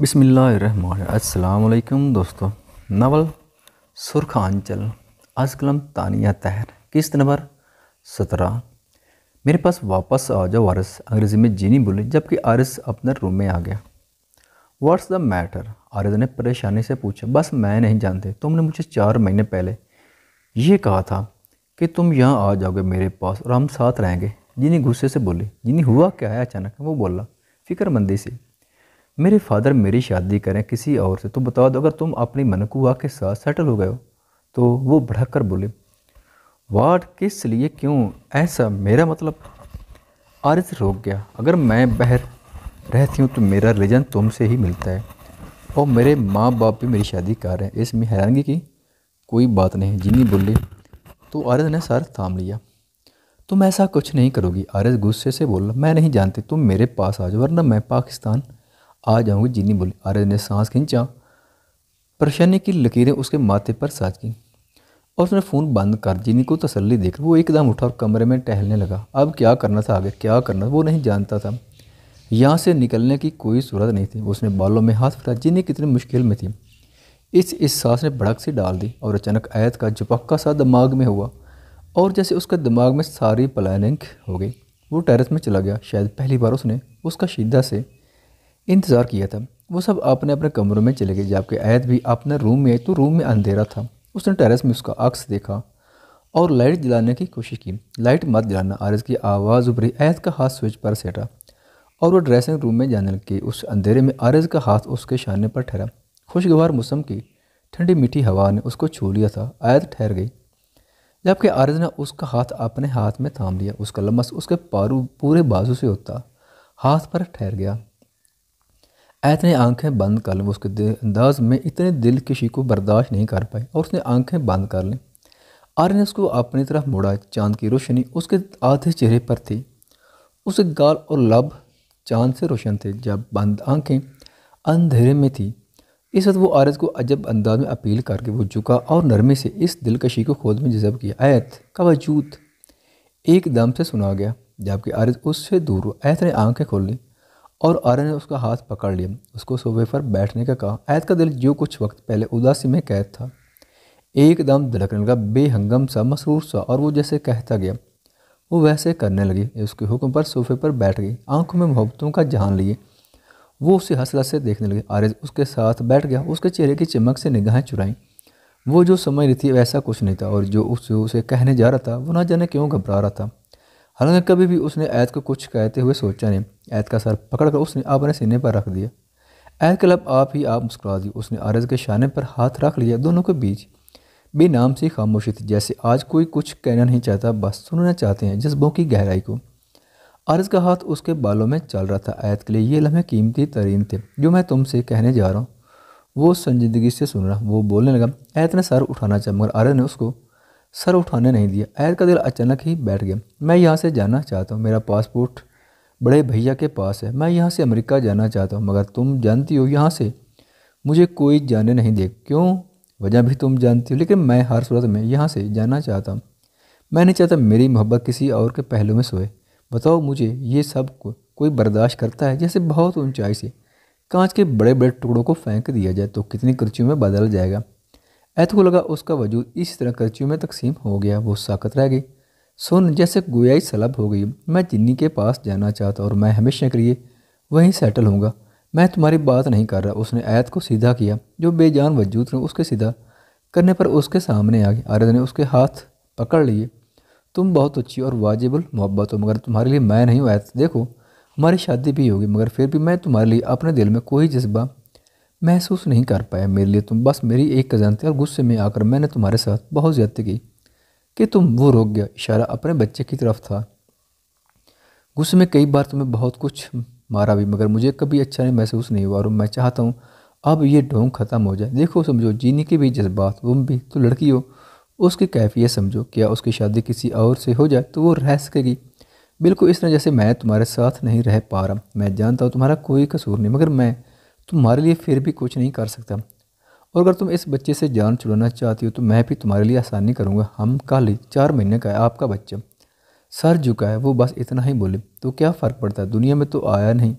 बिसमीम् दोस्तों नवल सुरखांचल अंचल तानिया तहर किस्त नंबर सत्रह मेरे पास वापस आ जाओ वारस अंग्रेज़ी में जीनी बोली जबकि आरिस अपने रूम में आ गया वाट्स द मैटर आरिस ने परेशानी से पूछा बस मैं नहीं जानते तुमने मुझे चार महीने पहले यह कहा था कि तुम यहाँ आ जाओगे मेरे पास और हम साथ रहेंगे जिनी गुस्से से बोले जिनी हुआ क्या है अचानक वो बोला फिक्रमंदी से मेरे फादर मेरी शादी करें किसी और से तो बता दो अगर तुम अपनी मनकुआ के साथ सेटल हो गए हो तो वो भड़क कर बोले वाट किस लिए क्यों ऐसा मेरा मतलब आरिस रोक गया अगर मैं बहर रहती हूँ तो मेरा रिलीजन तुमसे ही मिलता है और मेरे माँ बाप भी मेरी शादी कर रहे हैं इसमें हैरानगी की कोई बात नहीं जिनी बोली तो आरिस ने सर थाम लिया तुम ऐसा कुछ नहीं करोगी आरिस गुस्से से बोला मैं नहीं जानती तुम मेरे पास आ जाओ वरना मैं पाकिस्तान आ जाऊंगी जीनी बोली आर्य ने सांस खींचा परेशानी की लकीरें उसके माथे पर साज की और उसने फ़ोन बंद कर जीनी को तसल्ली देकर वो एकदम उठा और कमरे में टहलने लगा अब क्या करना था आगे क्या करना वो नहीं जानता था यहाँ से निकलने की कोई सूरत नहीं थी उसने बालों में हाथ फिरा जीनी कितनी मुश्किल में थी इस इस सांस ने भड़क सी डाल दी और अचानक आयत का झपक्का सा दिमाग में हुआ और जैसे उसके दिमाग में सारी प्लानिंग हो गई वो टेरेस में चला गया शायद पहली बार उसने उसका सीधा से इंतज़ार किया था वो सब अपने अपने कमरों में चले गए जबकि आयत भी अपने रूम में आई तो रूम में अंधेरा था उसने टेरेस में उसका अक्स देखा और लाइट जलाने की कोशिश की लाइट मत जलाना आरज की आवाज़ उभरी आयत का हाथ स्विच पर सेटा और वो ड्रेसिंग रूम में जाने लगी उस अंधेरे में आरज का हाथ उसके शाने पर ठहरा खुशगवार मौसम की ठंडी मीठी हवा ने उसको छू लिया था आयत ठहर गई जबकि आरज ने उसका हाथ अपने हाथ में थाम लिया उसका लम्बस उसके पारू पूरे बाजू से होता हाथ पर ठहर गया ऐतने आंखें बंद कर लें उसके अंदाज में इतने दिल किसी को बर्दाश्त नहीं कर पाई और उसने आंखें बंद कर लें आर्य ने उसको अपनी तरफ मुड़ा चांद की रोशनी उसके आधे चेहरे पर थी उसके गाल और लब चांद से रोशन थे जब बंद आंखें अंधेरे में थी इस वक्त वो आरज को अजब अंदाज में अपील करके वो झुका और नरमे से इस दिलकशी को खोद में जजब किया ऐत का वजूद एकदम से सुना गया जबकि आरज उससे दूर हो ऐत ने आंखें खोल ली और आर्य ने उसका हाथ पकड़ लिया उसको सोफे पर बैठने का कहा ऐत का दिल जो कुछ वक्त पहले उदासी में कैद था एकदम धड़कने लगा बेहंगम सा मसरूर सा और वो जैसे कहता गया वो वैसे करने लगी उसके हुक्म पर सोफे पर बैठ गई आंखों में मोहब्बतों का जहान लिए वो उसे हंसला से देखने लगी आर्य उसके साथ बैठ गया उसके चेहरे की चमक से निगाहें चुराईं वो जो समझ रही थी वैसा कुछ नहीं था और जो उसे उसे कहने जा रहा था वो ना जाने क्यों घबरा रहा था हालांकि कभी भी उसने ऐत को कुछ कहते हुए सोचा नहीं ऐत का सर पकड़कर उसने अपने सीने पर रख दिया ऐत कलब आप ही आप मुस्कुरा दी उसने आरज के शाने पर हाथ रख लिया दोनों के बीच नाम सी खामोशी थी जैसे आज कोई कुछ कहना नहीं चाहता बस सुनना चाहते हैं जज्बों की गहराई को आरज का हाथ उसके बालों में चल रहा था ऐत के लिए ये लम्हे कीमती तरीन थे जो मैं तुमसे कहने जा रहा हूँ वो संजीदगी से सुन रहा वो बोलने लगा ऐत ने सर उठाना चाहा मगर आरज ने उसको सर उठाने नहीं दिया ऐद का दिल अचानक ही बैठ गया मैं यहाँ से जाना चाहता हूँ मेरा पासपोर्ट बड़े भैया के पास है मैं यहाँ से अमेरिका जाना चाहता हूँ मगर तुम जानती हो यहाँ से मुझे कोई जाने नहीं दे क्यों वजह भी तुम जानती हो लेकिन मैं हर सूरत में यहाँ से जाना चाहता हूँ मैं नहीं चाहता मेरी मोहब्बत किसी और के पहलू में सोए बताओ मुझे ये सब को, कोई बर्दाश्त करता है जैसे बहुत ऊंचाई से कांच के बड़े बड़े टुकड़ों को फेंक दिया जाए तो कितनी कुर्चियों में बदल जाएगा ऐत को लगा उसका वजूद इस तरह कर्चियों में तकसीम हो गया वो साकत रह गई सुन जैसे गोयाई सलब हो गई मैं जिन्नी के पास जाना चाहता और मैं हमेशा के लिए वहीं सेटल होऊंगा मैं तुम्हारी बात नहीं कर रहा उसने ऐत को सीधा किया जो बेजान वजूद ने उसके सीधा करने पर उसके सामने आ गई आर्यद ने उसके हाथ पकड़ लिए तुम बहुत अच्छी और वाजिबल मोहब्बत हो मगर तुम्हारे लिए मैं नहीं हूँ ऐत देखो हमारी शादी भी होगी मगर फिर भी मैं तुम्हारे लिए अपने दिल में कोई जज्बा महसूस नहीं कर पाया मेरे लिए तुम बस मेरी एक कज़न थी और गुस्से में आकर मैंने तुम्हारे साथ बहुत ज़्यादा की कि तुम वो रोक गया इशारा अपने बच्चे की तरफ था गुस्से में कई बार तुम्हें बहुत कुछ मारा भी मगर मुझे कभी अच्छा नहीं महसूस नहीं हुआ और मैं चाहता हूँ अब ये ढोंग ख़त्म हो जाए देखो समझो जीनी के भी जज्बात तुम भी तो लड़की हो उसकी कैफियत समझो क्या उसकी शादी किसी और से हो जाए तो वो रह सकेगी बिल्कुल इस तरह जैसे मैं तुम्हारे साथ नहीं रह पा रहा मैं जानता हूँ तुम्हारा कोई कसूर नहीं मगर मैं तुम्हारे लिए फिर भी कुछ नहीं कर सकता और अगर तुम इस बच्चे से जान छुड़ाना चाहती हो तो मैं भी तुम्हारे लिए आसानी करूँगा हम ही चार महीने का है आपका बच्चा सर झुका है वो बस इतना ही बोले तो क्या फ़र्क पड़ता है दुनिया में तो आया नहीं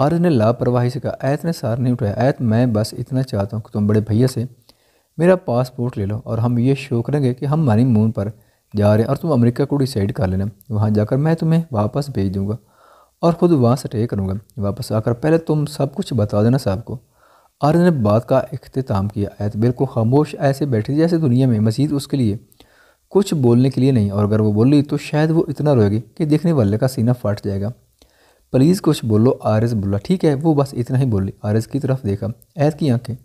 आर्य ने लापरवाही से कहा ऐत ने सार नहीं उठाया ऐत मैं बस इतना चाहता हूँ कि तुम बड़े भैया से मेरा पासपोर्ट ले लो और हम ये शो करेंगे कि हम मून पर जा रहे हैं और तुम अमेरिका को डिसाइड कर लेना वहाँ जाकर मैं तुम्हें वापस भेज दूँगा और ख़ुद वहाँ से तय करूँगा वापस आकर पहले तुम सब कुछ बता देना साहब को आर्य ने बात का अख्ताम किया आयत बिल्कुल खामोश ऐसे बैठी जैसे दुनिया में मजीद उसके लिए कुछ बोलने के लिए नहीं और अगर वो बोली तो शायद वो इतना रोएगी कि देखने वाले का सीना फट जाएगा प्लीज़ कुछ बोलो आरज बोला ठीक है वो बस इतना ही बोली आरज की तरफ देखा ऐत की आंखें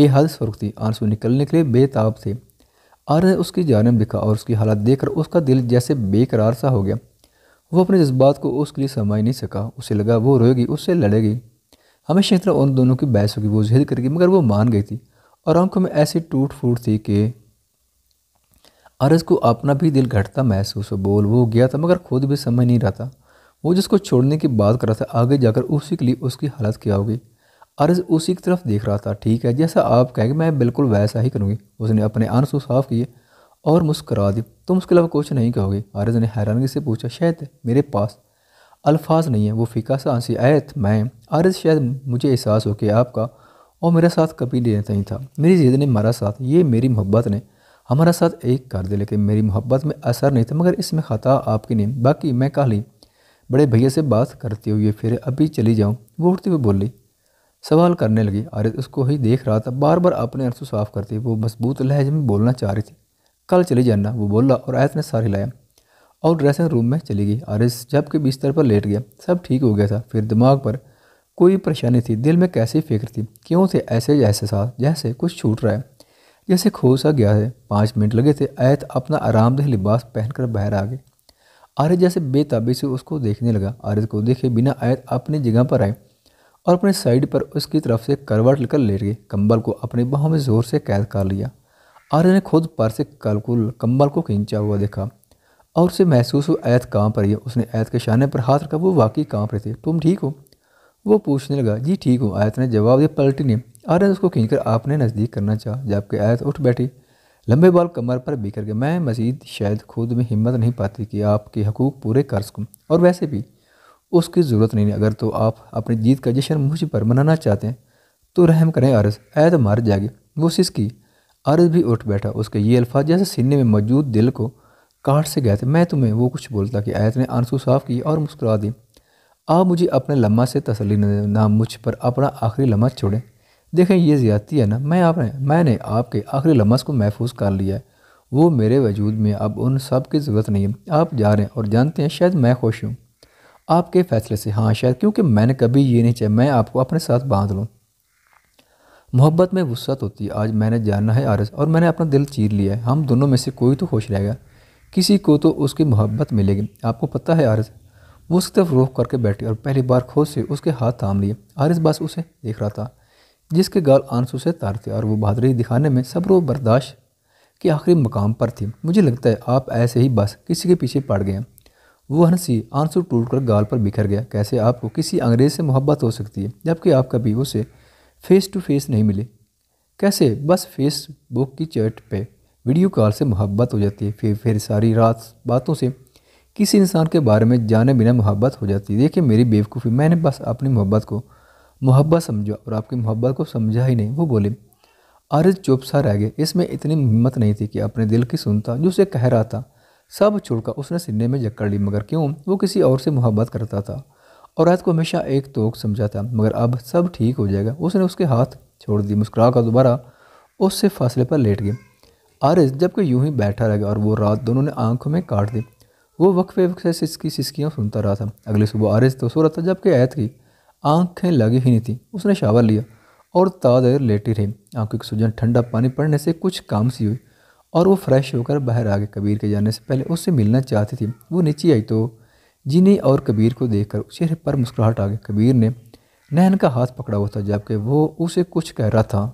बेहद सुरख थी आंसू निकलने के लिए बेताब थे आरज ने उसकी जानब दिखा और उसकी हालत देखकर उसका दिल जैसे बेकरार सा हो गया वो अपने जज्बात को उसके लिए समझ नहीं सका उसे लगा वो रोएगी उससे लड़ेगी हमेशा इस तरह उन दोनों की बहस होगी वो जिद करेगी मगर वो मान गई थी और आंखों में ऐसी टूट फूट थी कि अरज को अपना भी दिल घटता महसूस हो बोल वो गया था मगर खुद भी समझ नहीं रहा था वो जिसको छोड़ने की बात कर रहा था आगे जाकर उसी के लिए उसकी हालत क्या होगी अरज उसी की तरफ देख रहा था ठीक है जैसा आप कहेंगे मैं बिल्कुल वैसा ही करूँगी उसने अपने आंसू साफ किए और मुस्करा दी तुम उसके अलावा कुछ नहीं कहोगे आरज ने हैरानगी से पूछा शायद मेरे पास अल्फाज नहीं है वो फीका सा हंसी आयत मैं आरज शायद मुझे एहसास हो कि आपका और मेरा साथ कभी लेता नहीं था मेरी जिद ने हमारा साथ ये मेरी मोहब्बत ने हमारा साथ एक कर दिया लेकिन मेरी मोहब्बत में असर नहीं था मगर इसमें ख़ता आपकी नहीं बाकी मैं कह ली बड़े भैया से बात करते हुए फिर अभी चली जाऊँ वो उठती हुई बोली सवाल करने लगी आरज उसको ही देख रहा था बार बार अपने अर्थ साफ करती वो मजबूत लहजे में बोलना चाह रही थी कल चली जाना वो बोला और आयत ने सार हिलाया और ड्रेसिंग रूम में चली गई आरिस जब के बिस्तर पर लेट गया सब ठीक हो गया था फिर दिमाग पर कोई परेशानी थी दिल में कैसी फिक्र थी क्यों थे ऐसे साथ जैसे कुछ छूट रहा है जैसे खो सा गया है पाँच मिनट लगे थे आयत अपना आरामदेह लिबास पहनकर बाहर आ गए आरिस जैसे बेताबी से उसको देखने लगा आरिस को देखे बिना आयत अपनी जगह पर आए और अपने साइड पर उसकी तरफ से करवट लेकर लेट गए कंबल को अपने बाहों में ज़ोर से कैद कर लिया आर्य ने खुद पर से कलकुल कम्बल को खींचा हुआ देखा और उसे महसूस हुआ ऐत कहाँ पर है उसने ऐत के शाने पर हाथ रखा वो वाकई कहाँ पर थे तुम ठीक हो वो पूछने लगा जी ठीक हूँ आयत ने जवाब दिया पलटी ने आर्य ने उसको खींचकर आपने नज़दीक करना चाह जबकि आयत उठ बैठी लंबे बाल कमर पर बिखर गए मैं मजीद शायद खुद में हिम्मत नहीं पाती कि आपके हकूक़ पूरे कर सकूँ और वैसे भी उसकी ज़रूरत नहीं अगर तो आप अपनी जीत का जश्न मुझ पर मनाना चाहते हैं तो रहम करें आरस ऐत मर जाएगी वो सिसकी अर्ज भी उठ बैठा उसके ये अल्फाज जैसे सीने में मौजूद दिल को काट से गए थे मैं तुम्हें वो कुछ बोलता कि आयत ने आंसू साफ किए और मुस्कुरा दी आप मुझे अपने लम्हा से तसली ना मुझ पर अपना आखिरी लम्हा छोड़ें देखें ये ज़्यादती है ना मैं आपने मैंने आपके आखिरी लम्हा को महफूज कर लिया है वो मेरे वजूद में अब उन सब की ज़रूरत नहीं है आप जा रहे हैं और जानते हैं शायद मैं खुश हूँ आपके फ़ैसले से हाँ शायद क्योंकि मैंने कभी ये नहीं चाहे मैं आपको अपने साथ बांध लूँ मोहब्बत में वसत होती है आज मैंने जानना है आरस और मैंने अपना दिल चीर लिया है हम दोनों में से कोई तो खुश रहेगा किसी को तो उसकी मोहब्बत मिलेगी आपको पता है आरस वो उसकी तरफ रोक करके बैठी और पहली बार खोज से उसके हाथ थाम लिए आरस बस उसे देख रहा था जिसके गाल आंसू से तार थे और वो बहादुरी दिखाने में सब्र बर्दाश्त के आखिरी मकाम पर थी मुझे लगता है आप ऐसे ही बस किसी के पीछे पड़ गए वो हंसी आंसू टूट कर गाल पर बिखर गया कैसे आपको किसी अंग्रेज़ से मोहब्बत हो सकती है जबकि आप कभी उसे फेस टू फेस नहीं मिले कैसे बस फेसबुक की चैट पे वीडियो कॉल से मोहब्बत हो जाती है फिर फिर सारी रात बातों से किसी इंसान के बारे में जाने बिना मोहब्बत हो जाती है देखिए मेरी बेवकूफ़ी मैंने बस अपनी मोहब्बत को मोहब्बत समझा और आपकी मोहब्बत को समझा ही नहीं वो बोले आरज चुप सा रह गए इसमें इतनी हिम्मत नहीं थी कि अपने दिल की सुनता जो उसे कह रहा था सब छोड़कर उसने सिन्ने में जकड़ ली मगर क्यों वो किसी और से मोहब्बत करता था और रात को हमेशा एक तोक समझा था मगर अब सब ठीक हो जाएगा उसने उसके हाथ छोड़ दिए मुस्कुरा कर दोबारा उससे फासले पर लेट गए आरिस जबकि यूं ही बैठा रह गया और वो रात दोनों ने आंखों में काट दी वो वक्फे वक्फे से इसकी सुनता रहा था अगले सुबह आरिस तो सो रहा था जबकि ऐत की आंखें लगी ही नहीं थी उसने शावर लिया और तादेर लेटी रही आंखों की सूजन ठंडा पानी पड़ने से कुछ काम सी हुई और वो फ्रेश होकर बाहर आ गए कबीर के जाने से पहले उससे मिलना चाहती थी वो नीचे आई तो जीनी और कबीर को देखकर चेहरे पर मुस्कुराहट आ गई कबीर ने नैन का हाथ पकड़ा हुआ था जबकि वो उसे कुछ कह रहा था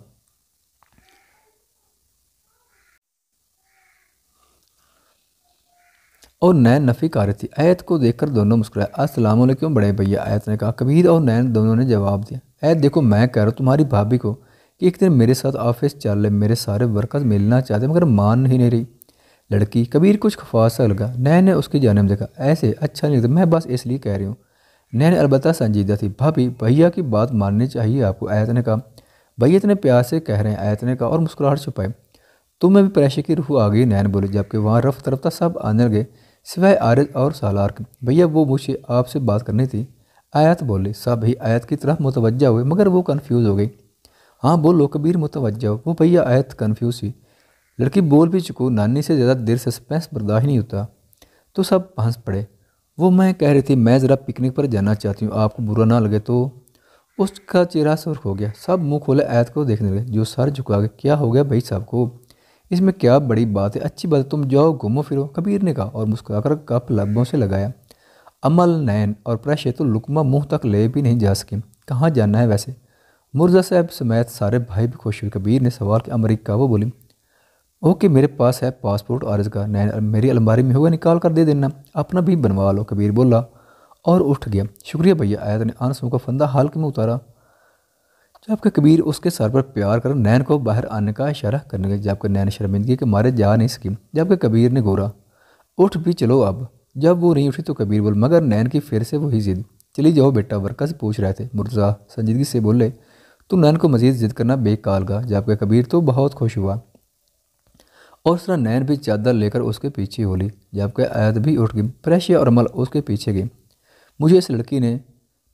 और नैन नफ़ी कर रही थी आयत को देखकर दोनों मुस्कुराए अस्सलाम वालेकुम बड़े भैया आयत ने कहा कबीर और नैन दोनों ने जवाब दिया आयत देखो मैं कह रहा हूँ तुम्हारी भाभी को कि एक दिन मेरे साथ ऑफिस चल मेरे सारे वर्कर्स मिलना चाहते मगर मान ही नहीं रही लड़की कबीर कुछ खफासा लगा नैन ने उसकी जानब देखा ऐसे अच्छा नहीं मैं बस इसलिए कह रही हूँ नैन अलबत् संजीदा थी भाभी भैया की बात माननी चाहिए आपको आयत ने कहा भैया इतने प्यार से कह रहे हैं आयत ने कहा और मुस्कुराहट छुपाई तुम्हें भी प्रेशर की रूह आ गई नैन बोली जबकि वहाँ रफ्त रफ्ता सब आने लगे सिवाय आरज और सालार के भैया वो मुझे आपसे बात करनी थी आयत बोले ही आयत की तरफ मुतवजा हुए मगर वो कन्फ्यूज़ हो गई हाँ बोलो कबीर मुतवजह वो भैया आयत कन्फ्यूज़ थी लड़की बोल भी चुको नानी से ज़्यादा देर सस्पेंस बर्दाश्त नहीं होता तो सब हंस पड़े वो मैं कह रही थी मैं ज़रा पिकनिक पर जाना चाहती हूँ आपको बुरा ना लगे तो उसका चेहरा सुर्ख हो गया सब मुंह खोले ऐत को देखने लगे जो सर झुका गया क्या हो गया भाई साहब को इसमें क्या बड़ी बात है अच्छी बात तुम जाओ घूमो फिरो कबीर ने कहा और मुस्कुराकर कप लबों से लगाया अमल नैन और प्रशे तो लुकमा मुंह तक ले भी नहीं जा सके कहाँ जाना है वैसे मुर्जा साहब समेत सारे भाई भी खुश हुए कबीर ने सवाल किया अमरीका वो बोली ओके मेरे पास है पासपोर्ट आरज का नैन मेरी अलमारी में होगा निकाल कर दे देना अपना भी बनवा लो कबीर बोला और उठ गया शुक्रिया भैया आयत ने आंसू का फंदा हाल में उतारा जबकि कबीर उसके सर पर प्यार कर नैन को बाहर आने का इशारा करने लगे जबकि नैन शर्मिंदगी के मारे जा नहीं सकी जबकि कबीर ने गोरा उठ भी चलो अब जब वो नहीं उठी तो कबीर बोल मगर नैन की फिर से वही जिद चली जाओ बेटा वर्का से पूछ रहे थे मुर्जा संजीदगी से बोले तो नैन को मजीद जिद करना बेकाल का जबकि कबीर तो बहुत खुश हुआ और तरह नैन भी चादर लेकर उसके पीछे हो ली जबकि आयत भी उठ गई प्रेशिया और अमल उसके पीछे गई मुझे इस लड़की ने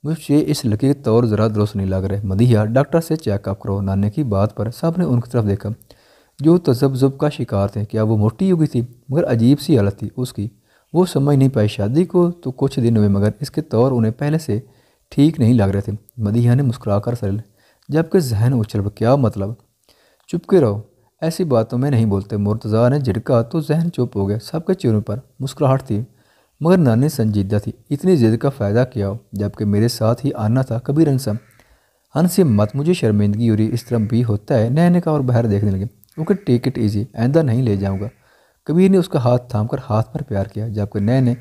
मुझे इस लड़की के तौर ज़रा दुरुस्त नहीं लग रहे मदिया डॉक्टर से चेकअप करो नाने की बात पर सब ने उनकी तरफ देखा जो तजब्जुब का शिकार थे क्या वो मोटी हो गई थी मगर अजीब सी हालत थी उसकी वो समझ नहीं पाई शादी को तो कुछ दिन हुए मगर इसके तौर उन्हें पहले से ठीक नहीं लग रहे थे मदिया ने मुस्कुरा कर सरल जबकि जहन उछल क्या मतलब चुपके रहो ऐसी बातों में नहीं बोलते मुर्तज़ा ने झिड़का तो जहन चुप हो गया सबके चेहरों पर मुस्कुराहट थी मगर नानी संजीदा थी इतनी जिद का फ़ायदा किया हो जबकि मेरे साथ ही आना था कबीर अनसम हंसी मत मुझे शर्मिंदगी और इस तरह भी होता है नहने का और बाहर देखने लगे क्योंकि टिकट ईजी आंदा नहीं ले जाऊँगा कबीर ने उसका हाथ थाम कर हाथ पर प्यार किया जबकि नय ने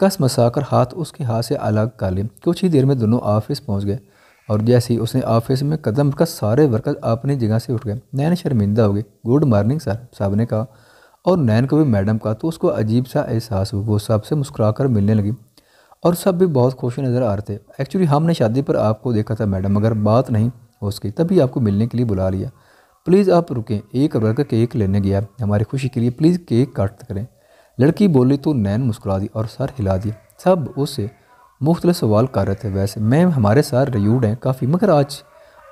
कस मसाकर हाथ उसके हाथ से अलग कर ली कुछ ही देर में दोनों ऑफिस पहुँच गए और जैसे ही उसने ऑफिस में कदम रखा सारे वर्कर अपनी जगह से उठ गए नैन शर्मिंदा हो गई गुड मॉर्निंग सर साहब ने कहा और नैन को भी मैडम कहा तो उसको अजीब सा एहसास हुआ वो साहब से मुस्कुरा कर मिलने लगी और सब भी बहुत खुश नज़र आ रहे थे एक्चुअली हमने शादी पर आपको देखा था मैडम मगर बात नहीं हो सकी तभी आपको मिलने के लिए बुला लिया प्लीज़ आप रुकें एक वर्कर केक लेने गया हमारी खुशी के लिए प्लीज़ केक काट करें लड़की बोली तो नैन मुस्कुरा दी और सर हिला दिया सब उसे मुख्तल सवाल कर रहे थे वैसे मैम हमारे साथ रयूड हैं काफ़ी मगर आज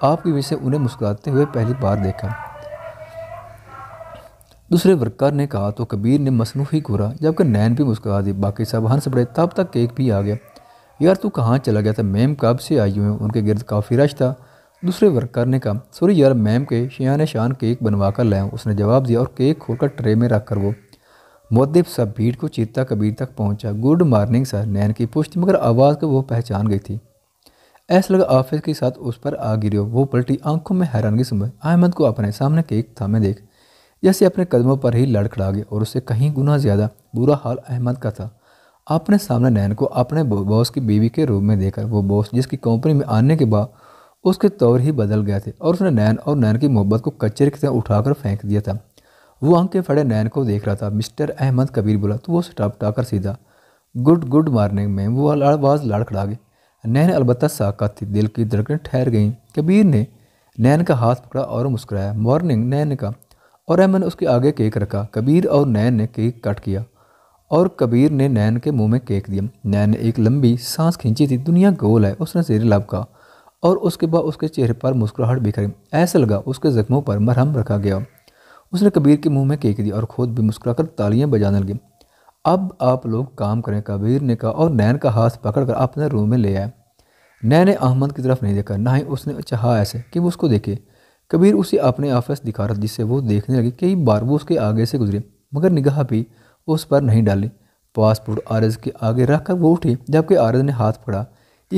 आपकी वजह से उन्हें मुस्कुराते हुए पहली बार देखा दूसरे वर्कर ने कहा तो कबीर ने मसनू ही घूरा जबकि नैन भी मुस्कुरा दी बाकी सब हंस पड़े तब तक केक भी आ गया यार तू कहाँ चला गया था मैम कब से आई हुई उनके गिरद काफ़ी रश था दूसरे वर्कर ने कहा सॉरी यार मैम के शान शान केक बनवा कर लाया उसने जवाब दिया और केक खोलकर ट्रे में रख कर वो मोदी सब भीड़ को चेता कबीर तक पहुंचा गुड मॉर्निंग सर नैन की पुष्टि मगर आवाज़ को वो पहचान गई थी ऐसा लगा आफिस के साथ उस पर आ गिरे वो पलटी आंखों में हैरानगी सुबह अहमद को अपने सामने के एक थामे देख जैसे अपने कदमों पर ही लड़खड़ा गया और उससे कहीं गुना ज़्यादा बुरा हाल अहमद का था अपने सामने नैन को अपने बॉस की बीवी के रूप में देखकर वो बॉस जिसकी कंपनी में आने के बाद उसके तौर ही बदल गए थे और उसने नैन और नैन की मोहब्बत को कच्चे की तरह उठाकर फेंक दिया था वो आंख के फड़े नैन को देख रहा था मिस्टर अहमद कबीर बोला तो वो सटापटा कर सीधा गुड गुड मार्निंग में वो आवाज़ लड़खड़ा गई नैन अलबत्त साका थी दिल की धड़कन ठहर गई कबीर ने नैन का हाथ पकड़ा और मुस्कुराया मॉर्निंग नैन का और अहमद उसके आगे केक रखा कबीर और नैन ने केक कट किया और कबीर ने नैन के मुंह में केक दिया नैन ने एक लंबी सांस खींची थी दुनिया गोल है उसने लाभ लपका और उसके बाद उसके चेहरे पर मुस्कुराहट बिखरी ऐसा लगा उसके जख्मों पर मरहम रखा गया उसने कबीर के मुंह में केक दी और खुद भी मुस्कुराकर तालियां बजाने लगी अब आप लोग काम करें कबीर ने कहा और नैन का हाथ पकड़कर अपने रूम में ले आया नैन ने अहमद की तरफ नहीं देखा ना ही उसने चाहा ऐसे कि वो उसको देखे कबीर उसे अपने ऑफिस दिखा रहा जिससे वो देखने लगी कई बार वो उसके आगे से गुजरे मगर निगाह भी उस पर नहीं डाली पासपोर्ट आरज के आगे रख कर वो उठी जबकि आरज ने हाथ पकड़ा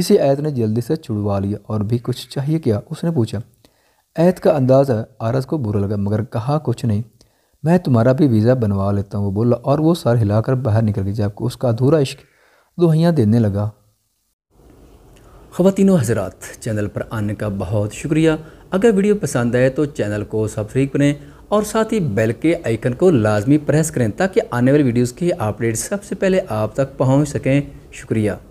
इसे ऐत ने जल्दी से छुड़वा लिया और भी कुछ चाहिए क्या उसने पूछा ऐत का है आरस को बुरा लगा मगर कहा कुछ नहीं मैं तुम्हारा भी वीज़ा बनवा लेता हूँ वो बोला और वो सर हिलाकर बाहर निकल गई जबकि उसका अधूरा इश्क दुहाइयाँ देने लगा ख़वातिनों हजरात चैनल पर आने का बहुत शुक्रिया अगर वीडियो पसंद आए तो चैनल को सब्सक्राइब करें और साथ ही बेल के आइकन को लाजमी प्रेस करें ताकि आने वाली वीडियोज़ की अपडेट सबसे पहले आप तक पहुँच सकें शुक्रिया